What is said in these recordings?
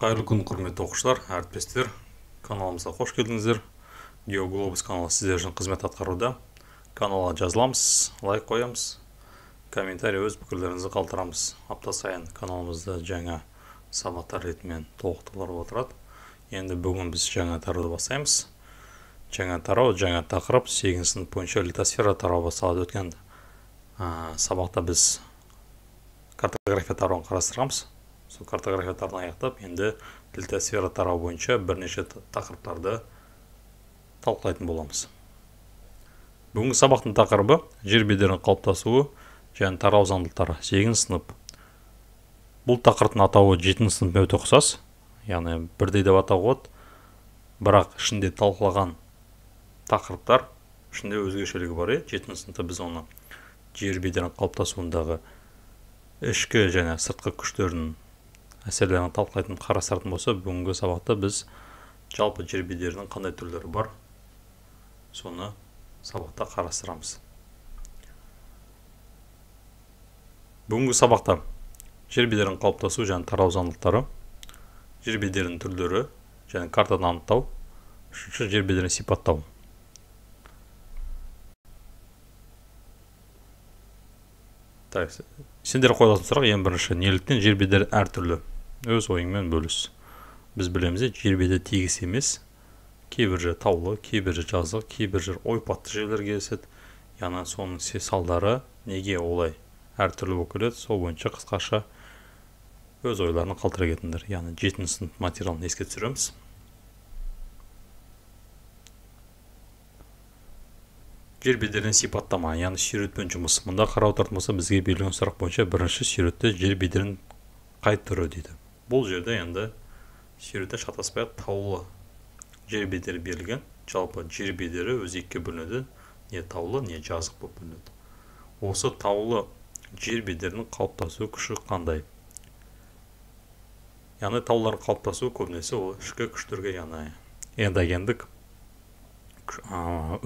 қайырлы күн құрметті оқушылар әріптестер каналымызға қош келдіңіздер геоглобус каналы сіздер үшін қызмет атқаруда каналға жазыламыз лайк қоямыз комментарий өз пікірлеріңізді қалдырамыз апта сайын каналымызда жаңа сабақтар ретімен толықтырылып отырады енді бүгін біз жаңа тарауды бастаймыз жаңа тарау жаңа тақырып сегізінші сынып бойынша литосфера тарауы басталады өткен сабақта біз картография тарауын қарастырғанбыз сол картографияларын аяқтап енді дельта сфера тарау бойынша бірнеше тақырыптарды талқылайтын боламыз бүгінгі сабақтың тақырыбы жер бедерінің қалыптасуы және тарау заңдылықтары сегізінші сынып бұл тақырыптың атауы жетінші сынып өте ұқсас яғни бірдей деп атауға болады бірақ ішінде талқылаған тақырыптар ішінде өзгешелігі бар иә жетінші сыныпта біз оны жер бедерінің қалыптасуындағы ішкі және сыртқы күштердің әсерлерін талқылайтын қарастыратын болса бүгінгі сабақта біз жалпы жер бедерінің қандай түрлері бар соны сабақта қарастырамыз бүгінгі сабақта жер бедерінің қалыптасу және тарау заңдылықтары жер бедерінің түрлері және картаны анықтау үшінші жер бедерін сипаттау так сендер қойылатын сұрақ ең бірінші неліктен жер бедері әртүрлі өз ойыңмен бөліс біз білеміз жер беті тегіс емес кейбір жер таулы кейбір жер жазық кейбір жер ойпатты жерлер кездеседі яғни соның салдары неге олай әртүрлі болып келеді сол бойынша қысқаша өз ойларын қалдыра кетіңдер яғни жетінші сынып материалын еске түсіреміз жер бедерінің сипаттама яғни сүйретпен жұмыс мұнда қарап отыратын болса бізге берілген сұрақ бойынша бірінші сүйретте жер бедерінің қай түрі дейді бұл жерде енді жерді шатаспай таулы жер бедері берілген жалпы жер бедері өзі екіге бөлінеді не таулы не жазық болып бөлінеді осы таулы жер бедерінің қалыптасу күші қандай яғни таулар қалыптасуы көбінесе ол ішкі күштерге яғни эндогендік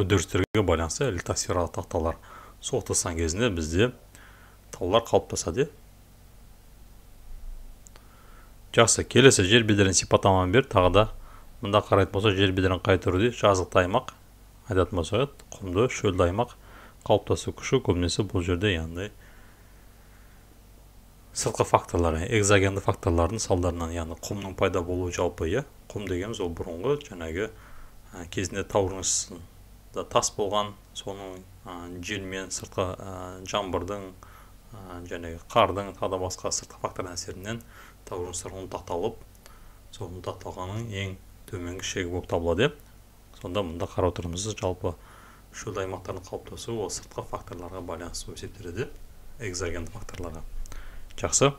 үдерістерге байланысты литосфералық тақталар соқтығысқан кезінде бізде таулар қалыптасады жақсы келесі жер бедерін сипаттаманы бер тағы да мында қарайтын болса жер бедерін қай түрде жазықты аймақ айтатын болсақ құмды шөлді аймақ қалыптасу күші көбінесе бұл жерде яғни сыртқы факторлар экзогенді факторлардың салдарынан яғни құмның пайда болуы жалпы иә құм дегеніміз ол бұрынғы жаңағы кезінде таурынышында тас болған соның ә, желмен сыртқы жаңбырдың қардың тағы да басқа сыртқы фактордың әсерінен тау жыныстары ұнтақталып сол ұнтақталғанның ең төменгі шегі болып табылады сонда мында қарап отырмыз жалпы шөл аймақтардың қалыптасуы ол сыртқы факторларға байланысты болып есептеледі экзогенді факторларға жақсы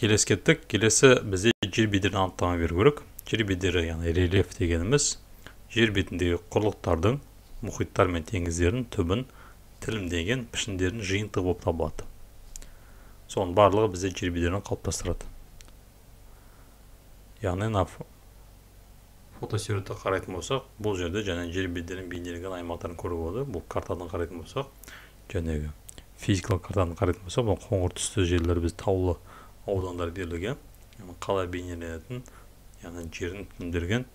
келесі кеттік келесі бізде жер бедерін анықтама беру керек жер бедері яғни рельеф дегеніміз жер бетіндегі құрлықтардың мұхиттар мен теңіздердің түбін тілімдеген пішіндердің жиынтығы болып табылады соның барлығы бізде жер бедерін қалыптастырады яғни мына фотосуретті қарайтын болсақ бұл жерде және жер бедерінің бейнеленген аймақтарын көруге болады бұл картадан қарайтын болсақ жәнегі физикалық картаны қарайтын болсақ бұл қоңыр түсті жерлер біз таулы аудандар берілген қалай бейнеленетін яғни жерін түндерген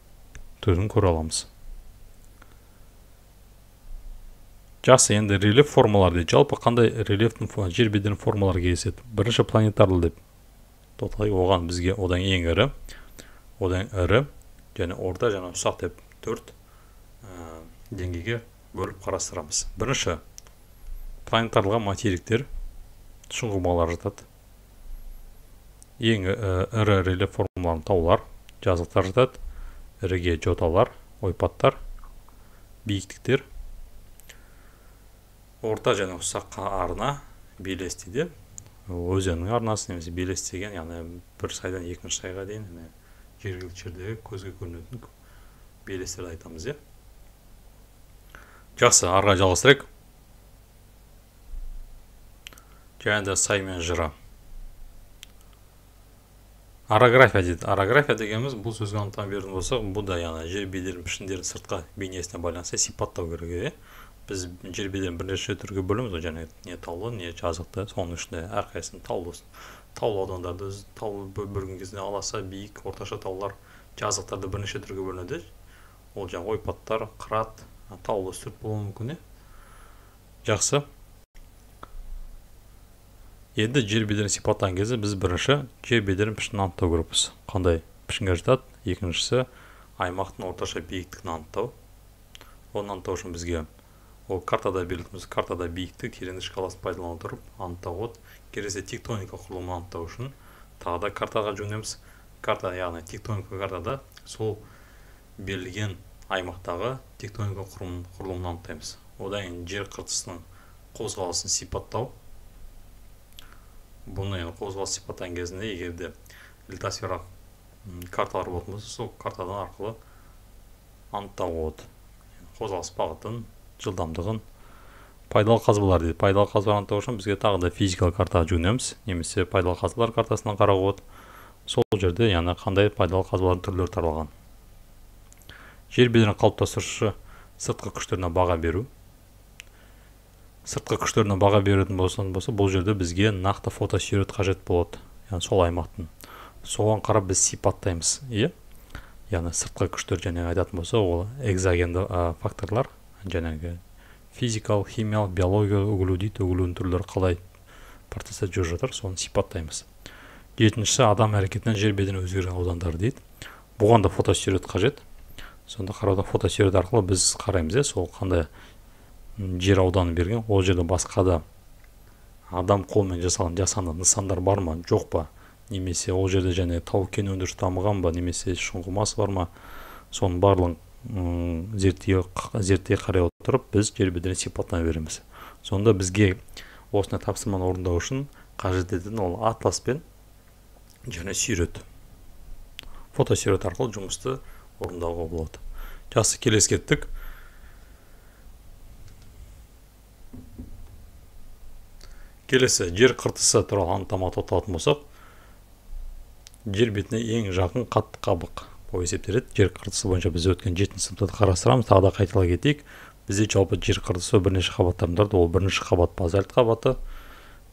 түрін көре аламыз жақсы енді рельеф формалары дейді жалпы қандай рельефтің жер бедерінің формалары кездеседі бірінші планетарлы деп тотай оған бізге одан ең ірі одан ірі және орта және ұсақ деп төрт ә, деңгейге бөліп қарастырамыз бірінші планетарлыға материктер шұңғымалар жатады ең ірі рельеф формаларын таулар жазықтар жатады іріге жоталар ойпаттар биіктіктер орта және ұсақ арна белес деп өзеннің арнасы немесе белес деген яғни бір сайдан екінші сайға дейін жергілікті жердегі көзге көрінетін белестерді айтамыз иә жақсы ары қарай жалғастырайық және де сай мен жыра орография дейді орография дегеніміз бұл сөзге анықтама беретін болсақ бұл да яғни жер бедерінің пішіндерін сыртқа бейнесіне байланысты сипаттау керек иә біз бедерін бірнеше түрге бөлеміз ғой жаңағы не таулы не жазықты соның ішінде әрқайсысын таулы таулы аудандарды таулы бөлген кезде аласа биік орташа таулар жазықтарды бірнеше түрге бөлінеді ол жаңағы ойпаттар қырат таулы үстірт болуы мүмкін иә жақсы енді жер бедерін сипаттаған кезде біз бірінші жер бедерінің пішінін анықтау керекпіз қандай пішінге жатады екіншісі аймақтың орташа биіктігін анықтау оны анықтау үшін бізге ол картада белгіміз картада биіктік тереңдік шкаласын пайдалана тұрып анықтауға болады келесі тектоника құрылымын анықтау үшін тағы да картаға жүгінеміз карта яғни тектоника картада сол берілген аймақтағы тектоника құрылымын анықтаймыз одан кейін жер қыртысының қозғалысын сипаттау бұны енді қозғалыс сипаттаған кезінде егер де литосфера карталар болатын болса сол картадан арқылы анықтауға болады қозғалыс бағытын жылдамдығын пайдалы қазбалар дейді пайдалы қазбалар анықтау үшін бізге тағы да физикалық картаға жүгінеміз немесе пайдалы қазбалар картасынан қарауға болады сол жерде яғни қандай пайдалы қазбалардың түрлері таралған жер бедерін қалыптастырушы сыртқы күштеріне баға беру сыртқы күштеріне баға беретін болсын болса бұл жерде бізге нақты фотосурет қажет болады яғни сол аймақтың соған қарап біз сипаттаймыз иә яғни сыртқы күштер және айтатын болса ол экзогенді ә, факторлар жаңағы физикалық химиялық биологиялық үгілу дейді түрлері қалай партаса жүріп жатыр соны сипаттаймыз жетіншісі адам әрекетінен жер беден өзгерген аудандар дейді бұған да фотосюрет қажет сонда қарауда фотосюрет арқылы біз қараймыз иә сол қандай жер ауданы берген ол жерде басқа да адам қолмен жасалған жасанды нысандар бар ма жоқ па немесе ол жерде және тау кен өндірісі дамыған ба немесе шұңғымасы бар ма соның барлығын зерттей зерттей қарай отырып біз жер бедерін сипаттама береміз сонда бізге осындай тапсырманы орындау үшін қажет ететін ол атлас және сүйрет фотосүйрет арқылы жұмысты орындауға болады жақсы келесі кеттік келесі жер қыртысы туралы анықтама тоқталатын болсақ жер бетіне ең жақын қатты қабық болып есептеледі жер қыртысы бойынша біз өткен жетінші сыныпта қарастырамыз тағы да қайталай кетейік бізде жалпы жер қыртысы бірнеше қабаттан тұрады ол бірінші қабат базальт қабаты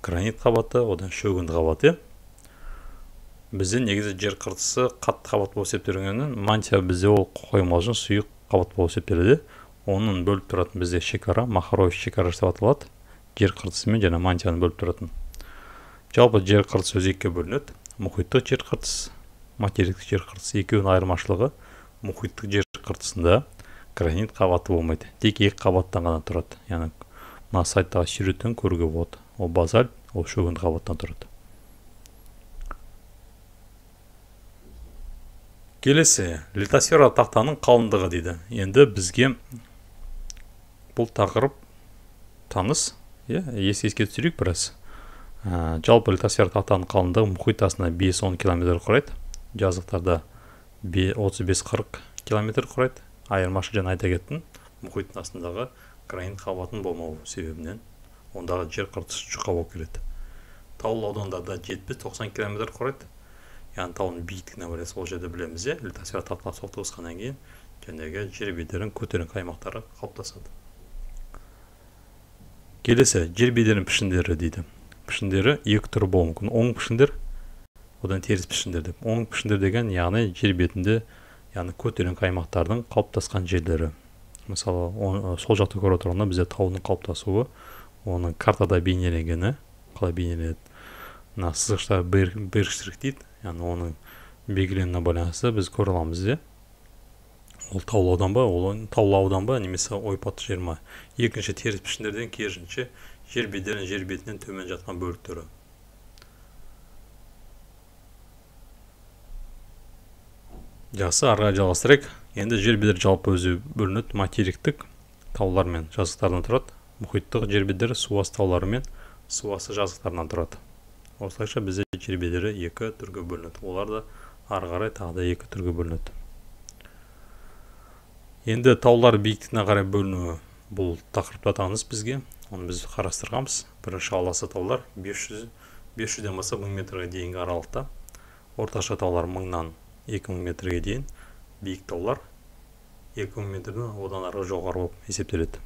гранит қабаты одан шөгінді қабаты иә бізде негізі жер қыртысы қатты қабат болып есептелгенімен мантия бізде ол қоймалжын сұйық қабат болып есептеледі оның бөліп тұратын бізде шекара махарович шекарасы деп аталады жер қыртысы мен және мантияны бөліп тұратын жалпы жер қыртысы екіге бөлінеді мұхиттық жер қыртыс материктік жер қыртысы екеуінің айырмашылығы мұхиттық жер қыртысында гранит қабаты болмайды тек екі қабаттан ғана тұрады яғни мына сайттағы суреттен көруге болады ол базальт ол шөгінді қабаттан тұрады келесі литосфера тақтаның қалыңдығы дейді енді бізге бұл тақырып таныс иә еске түсірейік біраз ә, жалпы литосфера тақтаның қалыңдығы мұхит астына бес он километр құрайды жазықтарда 35-40 километр құрайды айырмашы және айта кеттім мұхиттың астындағы гранит қабатын болмауы себебінен ондағы жер қыртысы жұқа болып келеді таулы аудандарда 70-90 километр құрайды яғни таудың биіктігіне байланысты ол жерде білеміз иә литосфера таптап соқтығысқаннан кейін жаңағы жер бедерінің көтеріңкі аймақтары қалыптасады келесі жер бедерінің пішіндері дейді пішіндері екі түрі болуы мүмкін оң пішіндер одан теріс пішіндер деп оның пішіндер деген яғни жер бетінде яғни көтеріңкі аймақтардың қалыптасқан жерлері мысалы сол жақты көріп отырғанда бізде таудың қалыптасуы оның картада бейнеленгені қалай бейнеленеді мына сызғышта дейді яғни оның белгіленуіне байланысты біз көре аламыз иә ол таулы аудан ба ол таулы аудан ба немесе ойпат жер ма екінші теріс пішіндерден керісінше жер бедерінің жер бетінен төмен жатқан бөліктері жақсы ары қарай жалғастырайық енді жер бедері жалпы өзі бөлінеді материктік таулар мен жазықтардан тұрады мұхиттық жер бедері асты таулары мен асты жазықтарынан тұрады осылайша бізде жер бедері екі түрге бөлінеді олар да ары қарай тағы да екі түрге бөлінеді енді таулар биіктігіне қарай бөлінуі бұл тақырыпта таныс бізге оны біз қарастырғанбыз бірінші аласа таулар 500 бес жүзден бастап мың метрге дейінгі аралықта орташа таулар мыңнан 2000 метрге дейін биік таулар 2000 метрден одан ары жоғары болып есептеледі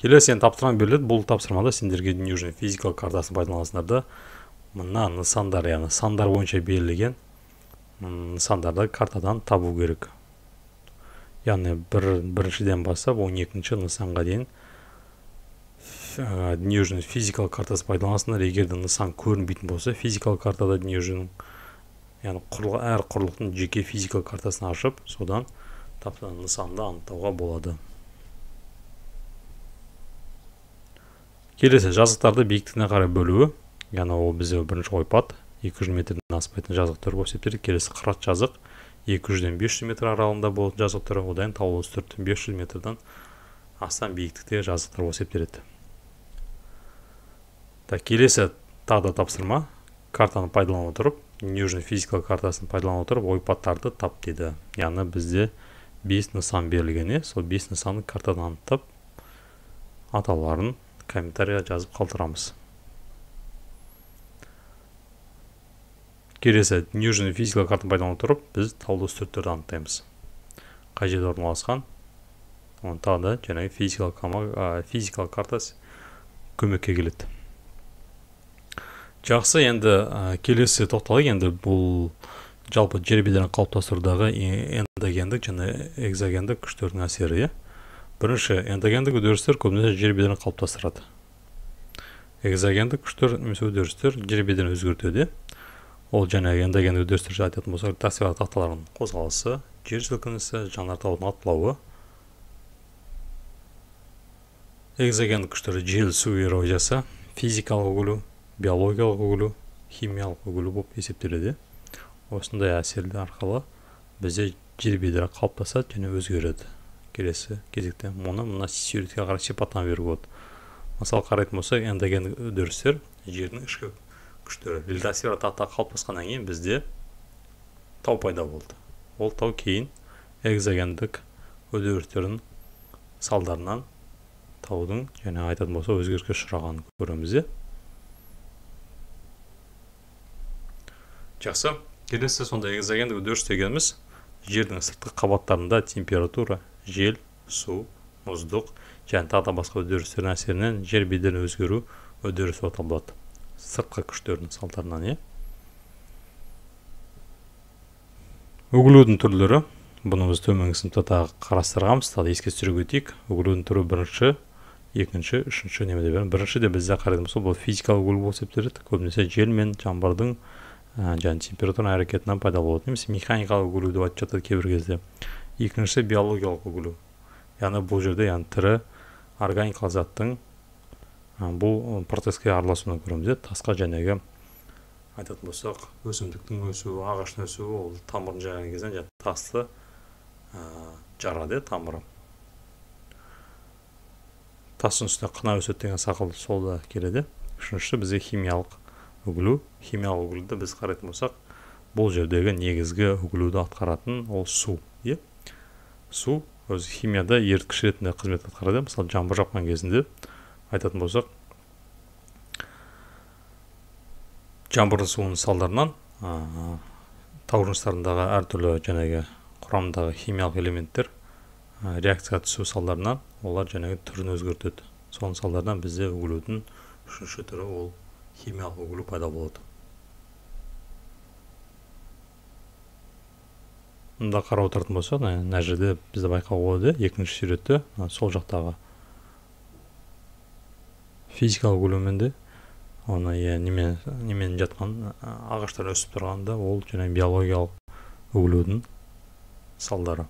келесі енді тапсырма беріледі бұл тапсырмада сендерге дүниежүзінің физикалық картасын пайдаланасыңдар да мына нысандар яғни сандар бойынша берілген нысандарды картадан табу керек яғни бір, біріншіден бастап он екінші нысанға дейін дүниежүзінің физикалық картасын пайдаланасыңдар егер де нысан көрінбейтін болса физикалық картада дүниежүзінің яғни әр құрлықтың жеке физика картасын ашып содан тапсырған нысанды анықтауға болады келесі жазықтарды биіктігіне қарай бөлуі яғни ол бізде бірінші ойпат 200 метрден аспайтын жазық болып есептеледі келесі қырат жазық 200-ден 500 метр аралығында болатын жазық түрі одан таулы бес 500 метрден астам биіктікте жазықтар болып есептеледі так келесі тағы да тапсырма картаны пайдалана отырып дүниежүзінің физикалық картасын пайдалана отырып ойпаттарды тап дейді яғни бізде бес нысан берілген иә сол бес нысанды картадан анықтап атауларын комментарийға жазып қалдырамыз келесі дүниежүзінің физикалық картаны пайдалана отырып біз таулы үстірттерді анықтаймыз қай жерде орналасқан оны тағы да жаңағы физикалық, физикалық карта көмекке келеді жақсы енді ә, келесі тоқталайық енді бұл жалпы жер бедерін қалыптастырудағы эндогендік және экзогендік күштердің әсері иә бірінші эндогендік үдерістер көбінесе жер бедерін қалыптастырады экзогендік күштер немесе үдерістер жер бедерін өзгертеді иә? ол жаңағы эндогендік үдерістер айтатын болсақ тасиялы тақталардың қозғалысы жер сілкінісі таудың атқылауы экзогендік күштер жел су эрозиясы физикалық өлу биологиялық үгілу химиялық үгілу болып есептеледі осындай әсерлі арқылы бізде жер бедері қалыптасады және өзгереді келесі кезекте мұны мына суретке қарай сипаттама беруге болады мысалы қарайтын болсақ эндогендік үдерістер жердің ішкі күштері литосфера тақта қалыптасқаннан кейін бізде тау пайда болды ол тау кейін экзогендік үдерістердің салдарынан таудың және айтатын болса өзгеріске ұшырағанын көреміз иә жақсы келесі сонда экзогендік үдеріс дегеніміз жердің сыртқы қабаттарында температура жел су мұздық және тағы да басқа үдерістердің әсерінен жер бедерінің өзгеру үдерісі табылады сыртқы күштердің салдарынан иә үгілудің түрлері бұны біз төменгі сыныпта тағы қарастырғанбыз тағы еске түсіре кетейік үгілудің түрі бірінші екінші үшінші немесе бірінші де бізде қарайтын болсақ бұл физикалық үгіл болып есептеледі көбінесе жел мен жаңбырдың жаңағы температура әрекетінен пайда болады немесе механикалық деп айтып жатады кейбір кезде екіншісі биологиялық үгілу яғни бұл жерде яғни тірі органикалық заттың бұл э, процеске араласуына көреміз иә тасқа жәнегі айтатын болсақ өсімдіктің өсуі ағаштың өсуі ол тамырын жайған кезде тасты жарады иә тамыры тастың үстіне қына өседі деген сақал сол да келеді үшіншісі бізде химиялық үгілу химиялық үгілуді біз қарайтын болсақ бұл жердегі негізгі үгілуді атқаратын ол су иә су өзі химияда еріткіш ретінде қызмет атқарады мысалы жаңбыр жапқан кезінде айтатын болсақ жаңбырдың суының салдарынан ә, тау жыныстарындағы әртүрлі жаңағы құрамдағы химиялық элементтер ә, реакцияға түсу салдарынан олар жаңағы түрін өзгертеді соның салдарынан бізде үгілудің үшінші түрі ол химиялық углу пайда болады мында қарап отыратын болсақ мына жерде бізде байқауға болады иә, екінші суретте сол жақтағы физикалық өлімінде оны иә, немен немен жатқан ағаштар өсіп тұрғанда ол жаңағы биологиялық өгілудің салдары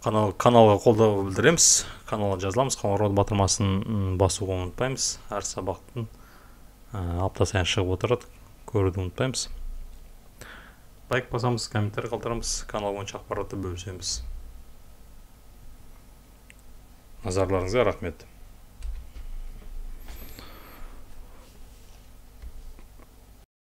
қанал, каналға қолдау білдіреміз каналға жазыламыз қоңырау батырмасын басуға ұмытпаймыз әр сабақтың ә, апта сайын шығып отырады көруді ұмытпаймыз лайк басамыз комментарий қалдырамыз канал бойынша ақпаратты бөлісеміз назарларыңызға рахмет